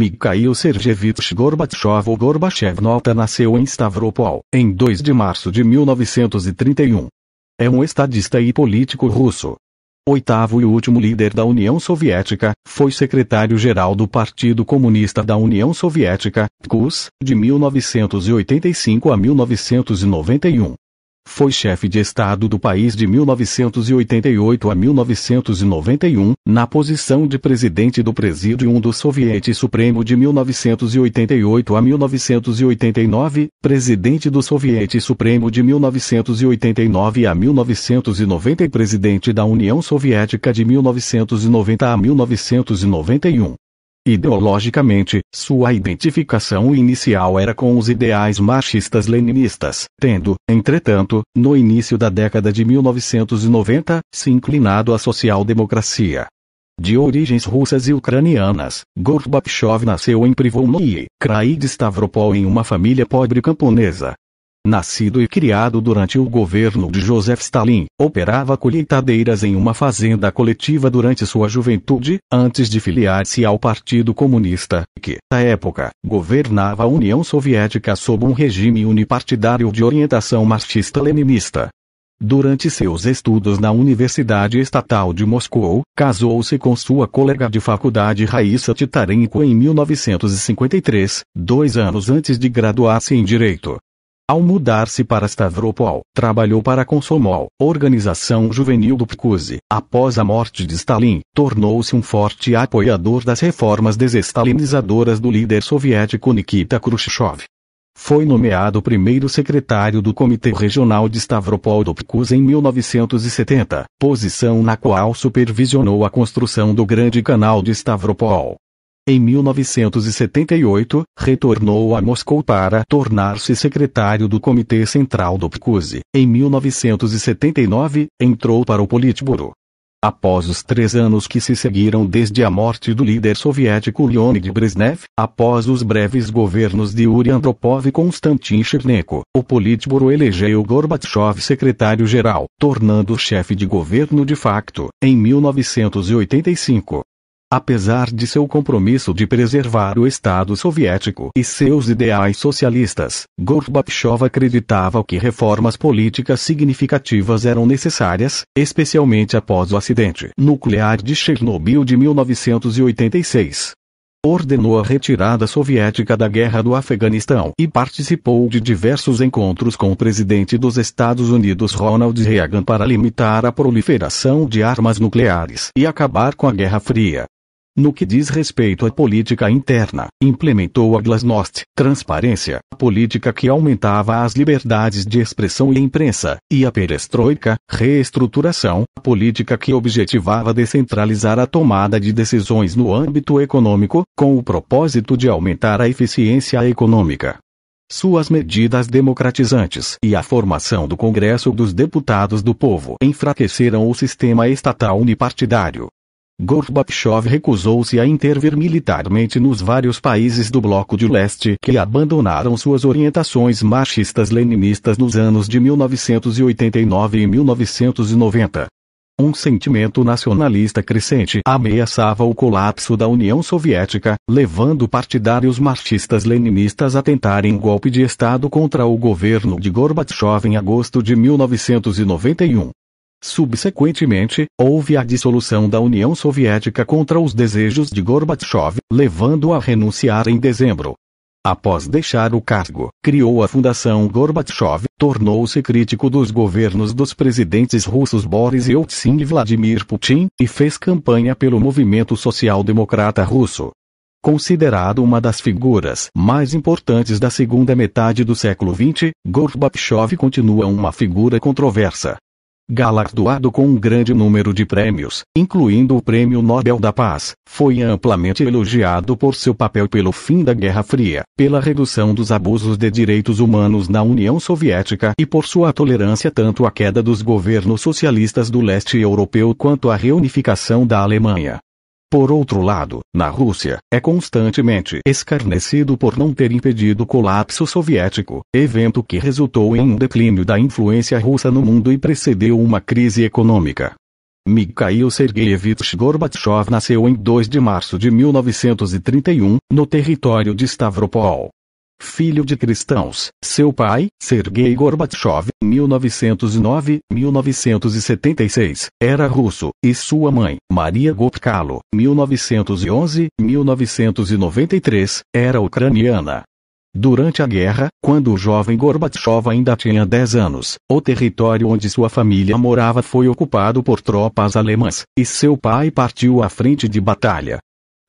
Mikhail Sergeevich Gorbachev ou Gorbachev Nota nasceu em Stavropol, em 2 de março de 1931. É um estadista e político russo. Oitavo e último líder da União Soviética, foi secretário-geral do Partido Comunista da União Soviética, CUS, de 1985 a 1991. Foi chefe de Estado do país de 1988 a 1991, na posição de presidente do Presidium do Soviete Supremo de 1988 a 1989, presidente do Soviete Supremo de 1989 a 1990 e presidente da União Soviética de 1990 a 1991. Ideologicamente, sua identificação inicial era com os ideais marxistas-leninistas, tendo, entretanto, no início da década de 1990, se inclinado à social-democracia. De origens russas e ucranianas, Gorbachev nasceu em Privovnoye, Krai de Stavropol em uma família pobre camponesa nascido e criado durante o governo de Joseph Stalin, operava colheitadeiras em uma fazenda coletiva durante sua juventude, antes de filiar-se ao Partido Comunista, que, na época, governava a União Soviética sob um regime unipartidário de orientação marxista-leninista. Durante seus estudos na Universidade Estatal de Moscou, casou-se com sua colega de faculdade Raíssa Titarenko em 1953, dois anos antes de graduar-se em Direito. Ao mudar-se para Stavropol, trabalhou para a Komsomol, organização juvenil do PCUSE. Após a morte de Stalin, tornou-se um forte apoiador das reformas desestalinizadoras do líder soviético Nikita Khrushchev. Foi nomeado primeiro secretário do Comitê Regional de Stavropol do PCUS em 1970, posição na qual supervisionou a construção do Grande Canal de Stavropol, em 1978, retornou a Moscou para tornar-se secretário do Comitê Central do PCUSE. Em 1979, entrou para o Politburo. Após os três anos que se seguiram desde a morte do líder soviético Leonid Brezhnev, após os breves governos de Yuri Andropov e Konstantin Chernenko, o Politburo elegeu Gorbachev secretário-geral, tornando-o chefe de governo de facto, em 1985 apesar de seu compromisso de preservar o Estado soviético e seus ideais socialistas, Gorbachev acreditava que reformas políticas significativas eram necessárias, especialmente após o acidente nuclear de Chernobyl de 1986. Ordenou a retirada soviética da guerra do Afeganistão e participou de diversos encontros com o presidente dos Estados Unidos Ronald Reagan para limitar a proliferação de armas nucleares e acabar com a Guerra Fria. No que diz respeito à política interna, implementou a glasnost, transparência, política que aumentava as liberdades de expressão e imprensa, e a perestroika, reestruturação, política que objetivava descentralizar a tomada de decisões no âmbito econômico, com o propósito de aumentar a eficiência econômica. Suas medidas democratizantes e a formação do Congresso dos Deputados do Povo enfraqueceram o sistema estatal unipartidário, Gorbachev recusou-se a intervir militarmente nos vários países do Bloco de Leste que abandonaram suas orientações marxistas-leninistas nos anos de 1989 e 1990. Um sentimento nacionalista crescente ameaçava o colapso da União Soviética, levando partidários marxistas-leninistas a tentarem um golpe de Estado contra o governo de Gorbachev em agosto de 1991. Subsequentemente, houve a dissolução da União Soviética contra os desejos de Gorbachev, levando-o a renunciar em dezembro. Após deixar o cargo, criou a Fundação Gorbachev, tornou-se crítico dos governos dos presidentes russos Boris Yeltsin e Vladimir Putin, e fez campanha pelo movimento social-democrata russo. Considerado uma das figuras mais importantes da segunda metade do século XX, Gorbachev continua uma figura controversa galardoado com um grande número de prêmios, incluindo o Prêmio Nobel da Paz, foi amplamente elogiado por seu papel pelo fim da Guerra Fria, pela redução dos abusos de direitos humanos na União Soviética e por sua tolerância tanto à queda dos governos socialistas do leste europeu quanto à reunificação da Alemanha. Por outro lado, na Rússia, é constantemente escarnecido por não ter impedido o colapso soviético, evento que resultou em um declínio da influência russa no mundo e precedeu uma crise econômica. Mikhail Sergeyevich Gorbachev nasceu em 2 de março de 1931, no território de Stavropol, filho de cristãos, seu pai, Sergei Gorbachev, 1909-1976, era russo, e sua mãe, Maria Gopkalo, 1911-1993, era ucraniana. Durante a guerra, quando o jovem Gorbachev ainda tinha 10 anos, o território onde sua família morava foi ocupado por tropas alemãs, e seu pai partiu à frente de batalha,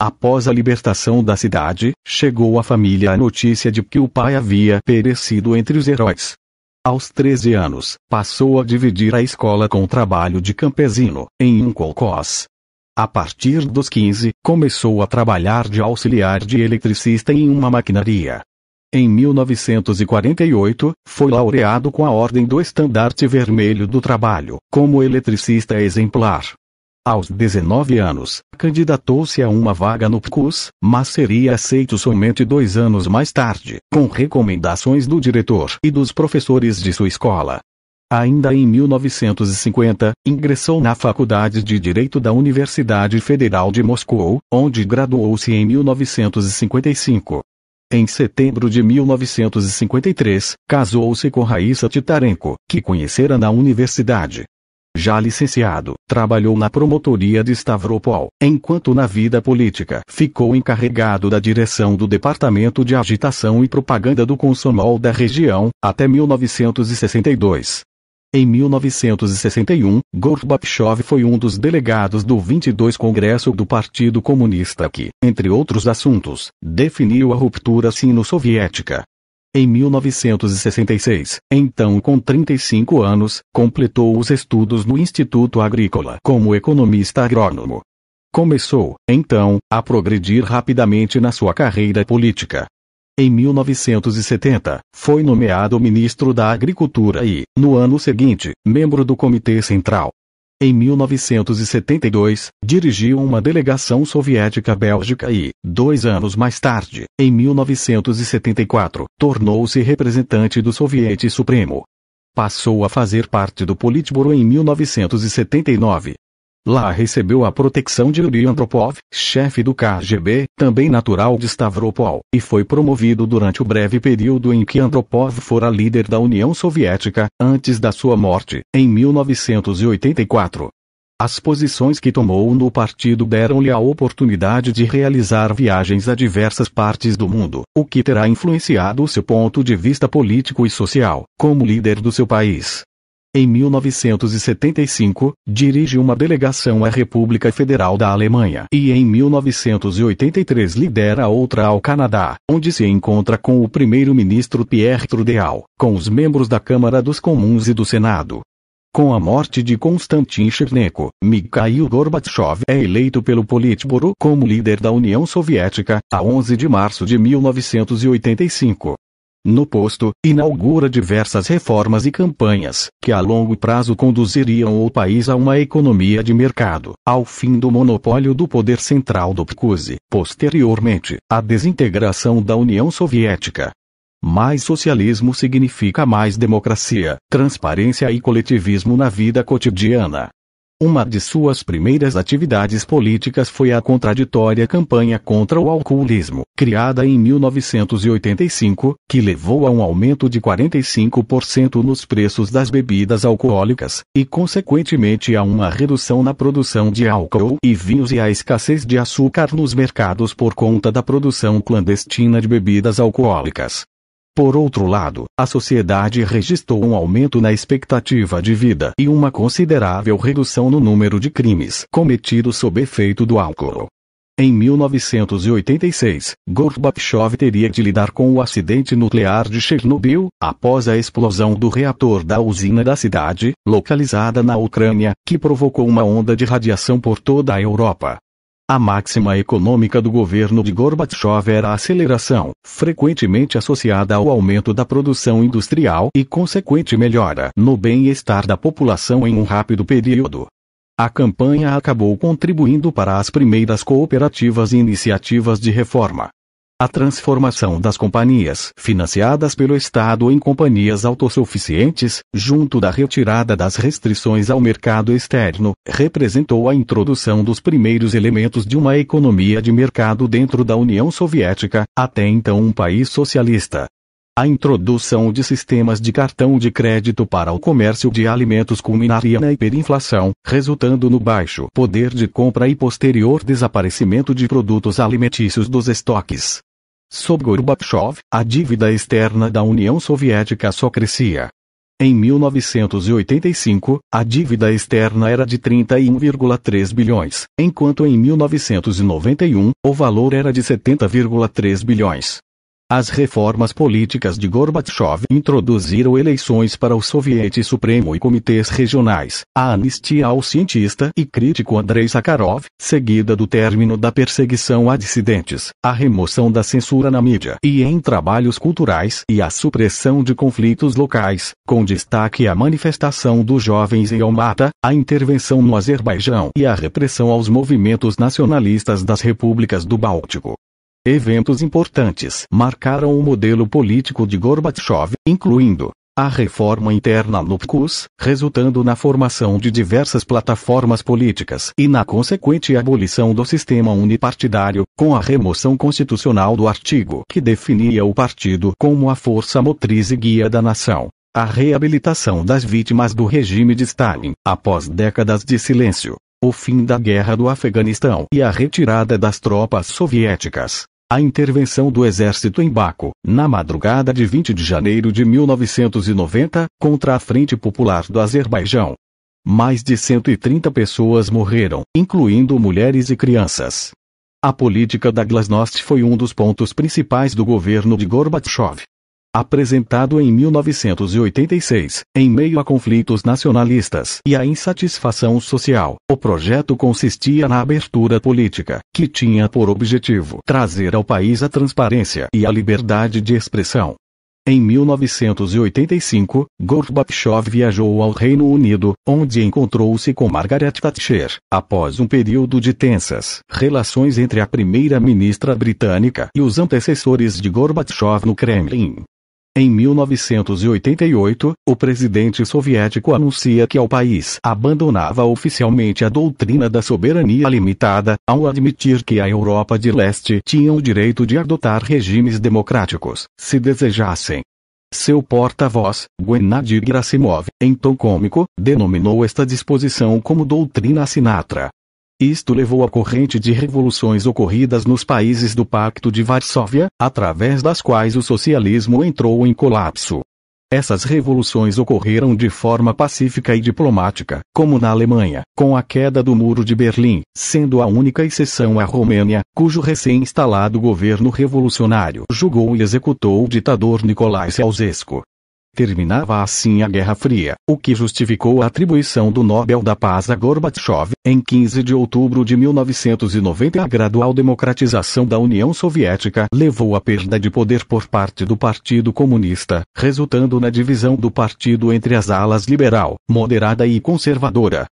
Após a libertação da cidade, chegou à família a notícia de que o pai havia perecido entre os heróis. Aos 13 anos, passou a dividir a escola com o trabalho de campesino, em um colcós. A partir dos 15, começou a trabalhar de auxiliar de eletricista em uma maquinaria. Em 1948, foi laureado com a Ordem do Estandarte Vermelho do Trabalho, como eletricista exemplar. Aos 19 anos, candidatou-se a uma vaga no PCUS, mas seria aceito somente dois anos mais tarde, com recomendações do diretor e dos professores de sua escola. Ainda em 1950, ingressou na Faculdade de Direito da Universidade Federal de Moscou, onde graduou-se em 1955. Em setembro de 1953, casou-se com Raíssa Titarenko, que conhecera na universidade. Já licenciado, trabalhou na promotoria de Stavropol, enquanto na vida política ficou encarregado da direção do Departamento de Agitação e Propaganda do Consomol da região, até 1962. Em 1961, Gorbachev foi um dos delegados do 22 Congresso do Partido Comunista que, entre outros assuntos, definiu a ruptura sino-soviética. Em 1966, então com 35 anos, completou os estudos no Instituto Agrícola como economista agrônomo. Começou, então, a progredir rapidamente na sua carreira política. Em 1970, foi nomeado ministro da Agricultura e, no ano seguinte, membro do Comitê Central em 1972, dirigiu uma delegação soviética bélgica e, dois anos mais tarde, em 1974, tornou-se representante do Soviete Supremo. Passou a fazer parte do Politburo em 1979, Lá recebeu a proteção de Yuri Andropov, chefe do KGB, também natural de Stavropol, e foi promovido durante o breve período em que Andropov fora líder da União Soviética, antes da sua morte, em 1984. As posições que tomou no partido deram-lhe a oportunidade de realizar viagens a diversas partes do mundo, o que terá influenciado o seu ponto de vista político e social, como líder do seu país. Em 1975, dirige uma delegação à República Federal da Alemanha e em 1983 lidera outra ao Canadá, onde se encontra com o primeiro-ministro Pierre Trudeau, com os membros da Câmara dos Comuns e do Senado. Com a morte de Konstantin Chernenko, Mikhail Gorbachev é eleito pelo Politburo como líder da União Soviética, a 11 de março de 1985. No posto, inaugura diversas reformas e campanhas, que a longo prazo conduziriam o país a uma economia de mercado, ao fim do monopólio do poder central do PCUSE, posteriormente, a desintegração da União Soviética. Mais socialismo significa mais democracia, transparência e coletivismo na vida cotidiana. Uma de suas primeiras atividades políticas foi a contraditória campanha contra o alcoolismo, criada em 1985, que levou a um aumento de 45% nos preços das bebidas alcoólicas, e consequentemente a uma redução na produção de álcool e vinhos e a escassez de açúcar nos mercados por conta da produção clandestina de bebidas alcoólicas. Por outro lado, a sociedade registrou um aumento na expectativa de vida e uma considerável redução no número de crimes cometidos sob efeito do álcool. Em 1986, Gorbachev teria de lidar com o acidente nuclear de Chernobyl, após a explosão do reator da usina da cidade, localizada na Ucrânia, que provocou uma onda de radiação por toda a Europa. A máxima econômica do governo de Gorbachev era a aceleração, frequentemente associada ao aumento da produção industrial e consequente melhora no bem-estar da população em um rápido período. A campanha acabou contribuindo para as primeiras cooperativas e iniciativas de reforma, a transformação das companhias financiadas pelo Estado em companhias autossuficientes, junto da retirada das restrições ao mercado externo, representou a introdução dos primeiros elementos de uma economia de mercado dentro da União Soviética, até então um país socialista. A introdução de sistemas de cartão de crédito para o comércio de alimentos culminaria na hiperinflação, resultando no baixo poder de compra e posterior desaparecimento de produtos alimentícios dos estoques. Sob Gorbachev, a dívida externa da União Soviética só crescia. Em 1985, a dívida externa era de 31,3 bilhões, enquanto em 1991, o valor era de 70,3 bilhões. As reformas políticas de Gorbachev introduziram eleições para o Soviete Supremo e comitês regionais, a anistia ao cientista e crítico Andrei Sakharov, seguida do término da perseguição a dissidentes, a remoção da censura na mídia e em trabalhos culturais e a supressão de conflitos locais, com destaque à manifestação dos jovens em Almata, a intervenção no Azerbaijão e a repressão aos movimentos nacionalistas das repúblicas do Báltico. Eventos importantes marcaram o modelo político de Gorbachev, incluindo a reforma interna no PCUS, resultando na formação de diversas plataformas políticas e na consequente abolição do sistema unipartidário, com a remoção constitucional do artigo que definia o partido como a força motriz e guia da nação. A reabilitação das vítimas do regime de Stalin, após décadas de silêncio. O fim da Guerra do Afeganistão e a retirada das tropas soviéticas. A intervenção do Exército em Baco, na madrugada de 20 de janeiro de 1990, contra a Frente Popular do Azerbaijão. Mais de 130 pessoas morreram, incluindo mulheres e crianças. A política da glasnost foi um dos pontos principais do governo de Gorbachev apresentado em 1986, em meio a conflitos nacionalistas e a insatisfação social. O projeto consistia na abertura política, que tinha por objetivo trazer ao país a transparência e a liberdade de expressão. Em 1985, Gorbachev viajou ao Reino Unido, onde encontrou-se com Margaret Thatcher, após um período de tensas relações entre a primeira-ministra britânica e os antecessores de Gorbachev no Kremlin. Em 1988, o presidente soviético anuncia que o país abandonava oficialmente a doutrina da soberania limitada, ao admitir que a Europa de leste tinha o direito de adotar regimes democráticos, se desejassem. Seu porta-voz, Gennady Grasimov, em tom cômico, denominou esta disposição como doutrina Sinatra. Isto levou à corrente de revoluções ocorridas nos países do Pacto de Varsóvia, através das quais o socialismo entrou em colapso. Essas revoluções ocorreram de forma pacífica e diplomática, como na Alemanha, com a queda do Muro de Berlim, sendo a única exceção a Romênia, cujo recém-instalado governo revolucionário julgou e executou o ditador Nicolae Ceausescu. Terminava assim a Guerra Fria, o que justificou a atribuição do Nobel da Paz a Gorbachev, em 15 de outubro de 1990. A gradual democratização da União Soviética levou à perda de poder por parte do Partido Comunista, resultando na divisão do partido entre as alas liberal, moderada e conservadora.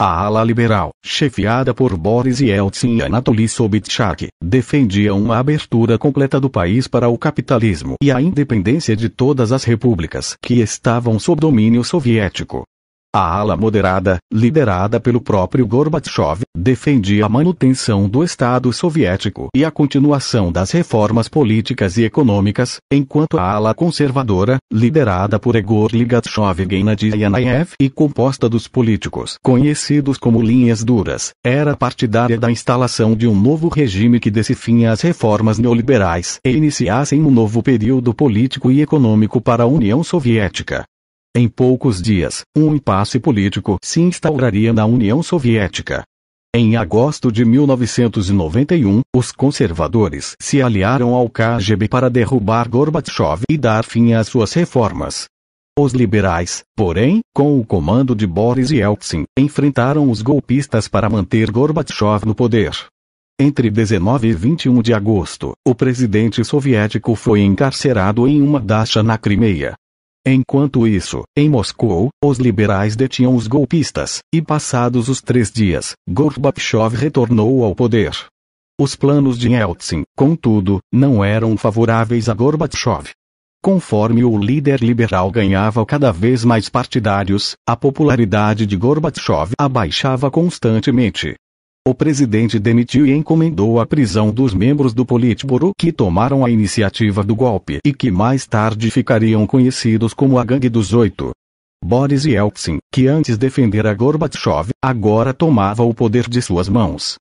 A ala liberal, chefiada por Boris Yeltsin e Anatoly Sobitschak, defendia uma abertura completa do país para o capitalismo e a independência de todas as repúblicas que estavam sob domínio soviético. A ala moderada, liderada pelo próprio Gorbachev, defendia a manutenção do Estado soviético e a continuação das reformas políticas e econômicas, enquanto a ala conservadora, liderada por Egor Ligachev Gennady Yanayev e composta dos políticos conhecidos como linhas duras, era partidária da instalação de um novo regime que desse fim às reformas neoliberais e iniciassem um novo período político e econômico para a União Soviética. Em poucos dias, um impasse político se instauraria na União Soviética. Em agosto de 1991, os conservadores se aliaram ao KGB para derrubar Gorbachev e dar fim às suas reformas. Os liberais, porém, com o comando de Boris Yeltsin, enfrentaram os golpistas para manter Gorbachev no poder. Entre 19 e 21 de agosto, o presidente soviético foi encarcerado em uma dacha na Crimeia. Enquanto isso, em Moscou, os liberais detinham os golpistas, e passados os três dias, Gorbachev retornou ao poder. Os planos de Yeltsin, contudo, não eram favoráveis a Gorbachev. Conforme o líder liberal ganhava cada vez mais partidários, a popularidade de Gorbachev abaixava constantemente. O presidente demitiu e encomendou a prisão dos membros do Politburo que tomaram a iniciativa do golpe e que mais tarde ficariam conhecidos como a Gangue dos Oito. Boris Yeltsin, que antes defendera Gorbachev, agora tomava o poder de suas mãos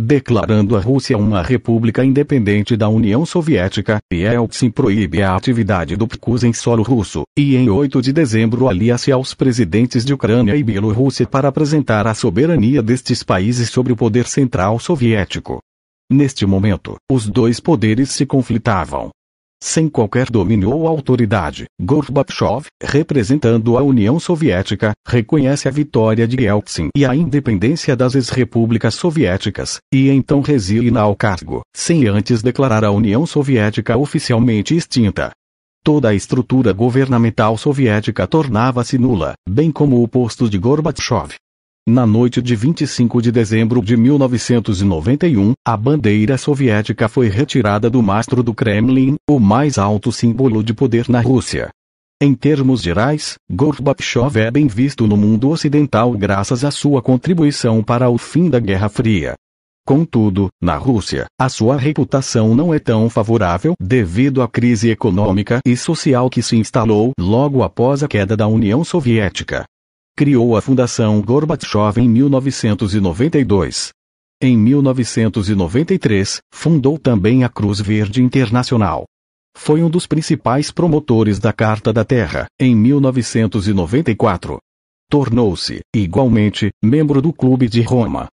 declarando a Rússia uma república independente da União Soviética, e Yeltsin proíbe a atividade do PKUS em solo russo, e em 8 de dezembro alia-se aos presidentes de Ucrânia e Bielorrússia para apresentar a soberania destes países sobre o poder central soviético. Neste momento, os dois poderes se conflitavam, sem qualquer domínio ou autoridade. Gorbachev, representando a União Soviética, reconhece a vitória de Yeltsin e a independência das ex-repúblicas soviéticas, e então resigna ao cargo, sem antes declarar a União Soviética oficialmente extinta. Toda a estrutura governamental soviética tornava-se nula, bem como o posto de Gorbachev. Na noite de 25 de dezembro de 1991, a bandeira soviética foi retirada do mastro do Kremlin, o mais alto símbolo de poder na Rússia. Em termos gerais, Gorbachev é bem visto no mundo ocidental graças à sua contribuição para o fim da Guerra Fria. Contudo, na Rússia, a sua reputação não é tão favorável devido à crise econômica e social que se instalou logo após a queda da União Soviética criou a Fundação Gorbachev em 1992. Em 1993, fundou também a Cruz Verde Internacional. Foi um dos principais promotores da Carta da Terra, em 1994. Tornou-se, igualmente, membro do Clube de Roma.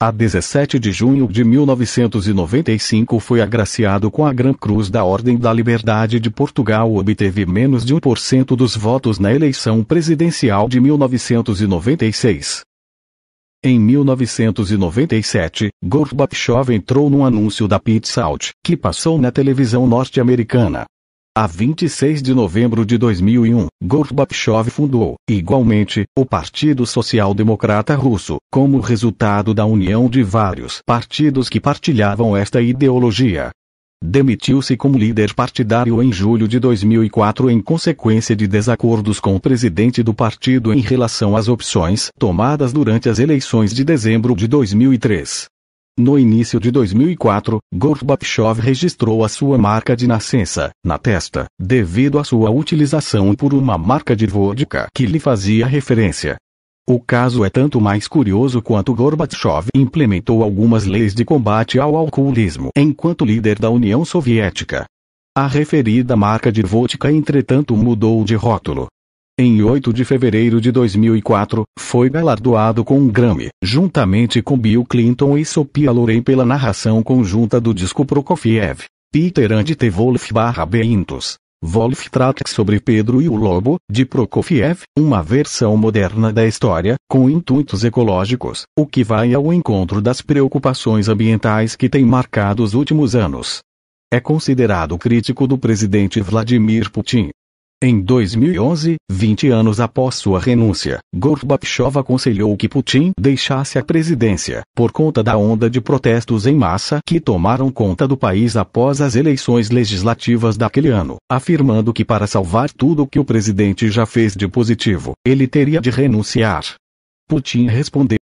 A 17 de junho de 1995 foi agraciado com a Gran Cruz da Ordem da Liberdade de Portugal. Obteve menos de 1% dos votos na eleição presidencial de 1996. Em 1997, Gorbachev entrou num anúncio da Pizza Out que passou na televisão norte-americana. A 26 de novembro de 2001, Gorbachev fundou, igualmente, o Partido Social Democrata Russo, como resultado da união de vários partidos que partilhavam esta ideologia. Demitiu-se como líder partidário em julho de 2004 em consequência de desacordos com o presidente do partido em relação às opções tomadas durante as eleições de dezembro de 2003. No início de 2004, Gorbachev registrou a sua marca de nascença, na testa, devido à sua utilização por uma marca de vodka que lhe fazia referência. O caso é tanto mais curioso quanto Gorbachev implementou algumas leis de combate ao alcoolismo enquanto líder da União Soviética. A referida marca de vodka entretanto mudou de rótulo, em 8 de fevereiro de 2004, foi galardoado com um Grammy, juntamente com Bill Clinton e Sophia Loren pela narração conjunta do disco Prokofiev. Peter and T. Wolf barra Beintus. Wolf trata sobre Pedro e o Lobo, de Prokofiev, uma versão moderna da história, com intuitos ecológicos, o que vai ao encontro das preocupações ambientais que têm marcado os últimos anos. É considerado crítico do presidente Vladimir Putin, em 2011, 20 anos após sua renúncia, Gorbachev aconselhou que Putin deixasse a presidência, por conta da onda de protestos em massa que tomaram conta do país após as eleições legislativas daquele ano, afirmando que para salvar tudo o que o presidente já fez de positivo, ele teria de renunciar. Putin respondeu.